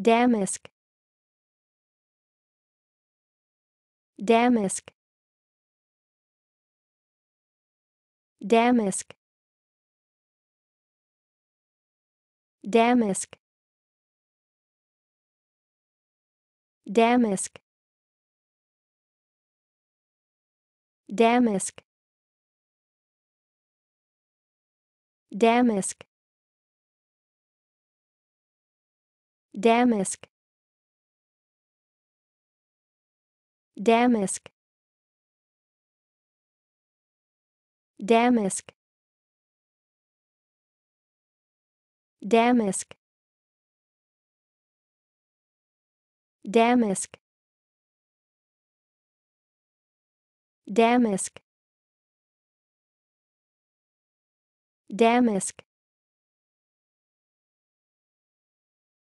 Damask Damask Damask Damask Damask Damask Damask Damask Damask Damask Damask Damask Damask Damask